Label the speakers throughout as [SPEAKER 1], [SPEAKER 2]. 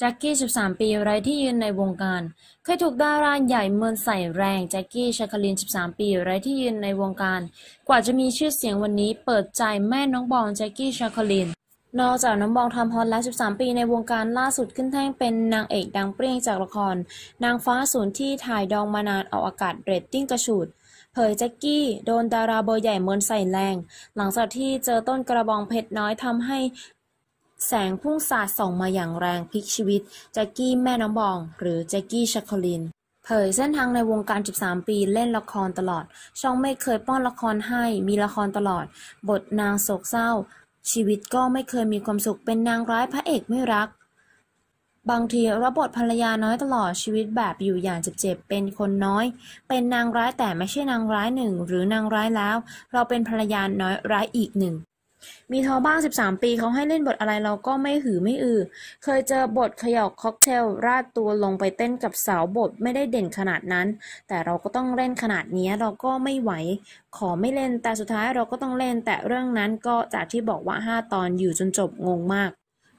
[SPEAKER 1] แจ็คกี้ 13 ปีไร้ที่ยืนในวงการ เคยถูกดาราใหญ่เมินใส่แรง แจ็คกี้ ชาคลิน 13 ปีไร้ที่ยืนในวงการ กว่าจะมีชื่อเสียงวันนี้ เปิดใจแม่น้องบองแจ็คกี้ ชาคลิน นอกจากน้องบองทำฮอตแล้ว13 ปีในวงการล่าสุดขึ้นแท่งเป็นนางเอกดังเปรี้ยงจากละคร นางฟ้าศูนย์ที่ถ่ายดองมานานออกอากาศเรตติ้งกระฉูดเผยแจ็กกี้โดนดาราเบอร์ใหญ่เมินใส่แรง หลังจากที่เจอต้นกระบองเพชรน้อยทำใหแสงพุ่งสาดส่องมาอย่างแรงพลิกชีวิตแจ็กกี้แม่น้องบอง หรือแจ็กกี้ชาคลิน เผยเส้นทางในวงการ 13 ปีเล่นละครตลอด ช่องไม่เคยป้อนละครให้มีละครตลอด บทนางโศกเศร้า ชีวิตก็ไม่เคยมีความสุขเป็นนางร้ายพระเอกไม่รัก บางทีรับบทภรรยาน้อยตลอดชีวิตแบบอยู่อย่างเจ็บๆเป็นคนน้อย เป็นนางร้ายแต่ไม่ใช่นางร้ายหนึ่งหรือนางร้ายแล้วเราเป็นภรรยาน้อยร้ายอีกหนึ่งมีท้อบ้าง 13 ปีเขาให้เล่นบทอะไรเราก็ไม่หือไม่อือ เคยเจอบทขยอกค็อกเทลราดตัวลงไปเต้นกับสาวบทไม่ได้เด่นขนาดนั้น แต่เราก็ต้องเล่นขนาดนี้เราก็ไม่ไหว ขอไม่เล่นแต่สุดท้ายเราก็ต้องเล่นแต่เรื่องนั้นก็จากที่บอกว่า 5 ตอนอยู่จนจบงงมาก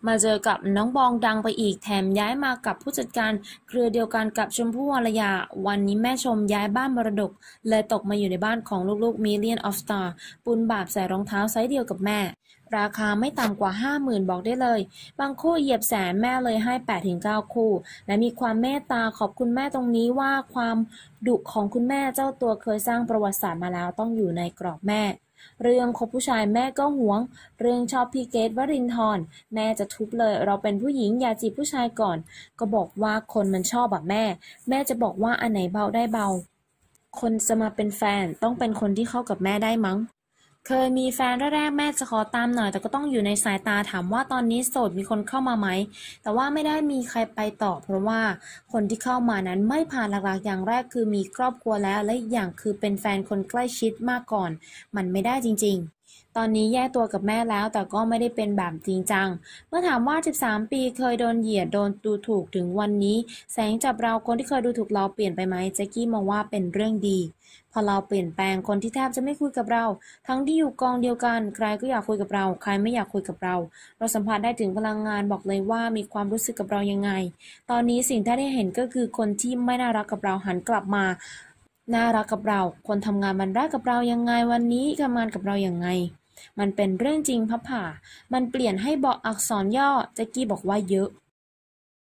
[SPEAKER 1] มาเจอกับน้องบองดังไปอีก แถมย้ายมากับผู้จัดการ เครือเดียวกันกับชมพู่วรยาวันนี้แม่ชมย้ายบ้านมรดก เลยตกมาอยู่ในบ้านของลูกๆมิเลียนออฟสตาร์ปุนบาบใส่รองเท้าไซส์เดียวกับแม่ ราคาไม่ต่ำกว่า 50,000 บอกได้เลย บางคู่เหยียบแสน แม่เลยให้ 8-9 คู่ และมีความเมตตาขอบคุณแม่ตรงนี้ว่าความดุของคุณแม่เจ้าตัวเคยสร้างประวัติศาสตร์มาแล้วต้องอยู่ในกรอบแม่เรื่องคบผู้ชายแม่ก็หวง เรื่องชอบพี่เกตวรินทร์แม่จะทุบเลยเราเป็นผู้หญิงอย่าจีบผู้ชายก่อน ก็บอกว่าคนมันชอบแบบแม่ แม่จะบอกว่าอันไหนเบาได้เบา คนจะมาเป็นแฟนต้องเป็นคนที่เข้ากับแม่ได้มั้งเคยมีแฟนแรกๆแม่จะขอตามหน่อย แต่ก็ต้องอยู่ในสายตาถามว่าตอนนี้โสดมีคนเข้ามาไหม แต่ว่าไม่ได้มีใครไปต่อเพราะว่าคนที่เข้ามานั้นไม่ผ่านหลักๆ อย่างแรกคือมีครอบครัวแล้ว และอย่างคือเป็นแฟนคนใกล้ชิดมากก่อน มันไม่ได้จริงๆตอนนี้แยกตัวกับแม่แล้วแต่ก็ไม่ได้เป็นแบบจริงจัง เมื่อถามว่า 13 ปีเคยโดนเหยียดโดนดูถูกถึงวันนี้ แสงจับเราคนที่เคยดูถูกเราเปลี่ยนไปไหมแจ็กกี้มองว่าเป็นเรื่องดีพอเราเปลี่ยนแปลงคนที่แทบจะไม่คุยกับเรา ทั้งที่อยู่กองเดียวกัน ใครก็อยากคุยกับเรา ใครไม่อยากคุยกับเรา เราสัมผัสได้ถึงพลังงานบอกเลยว่ามีความรู้สึกกับเรายังไง ตอนนี้สิ่งที่ได้เห็นก็คือคนที่ไม่น่ารักกับเราหันกลับมาน่ารักกับเรา คนทำงานมันรักกับเรายังไงวันนี้ทำงานกับเราอย่างไง มันเป็นเรื่องจริงพับผ่า มันเปลี่ยนให้บอกอักษรย่อแจ็กกี้บอกว่าเยอะ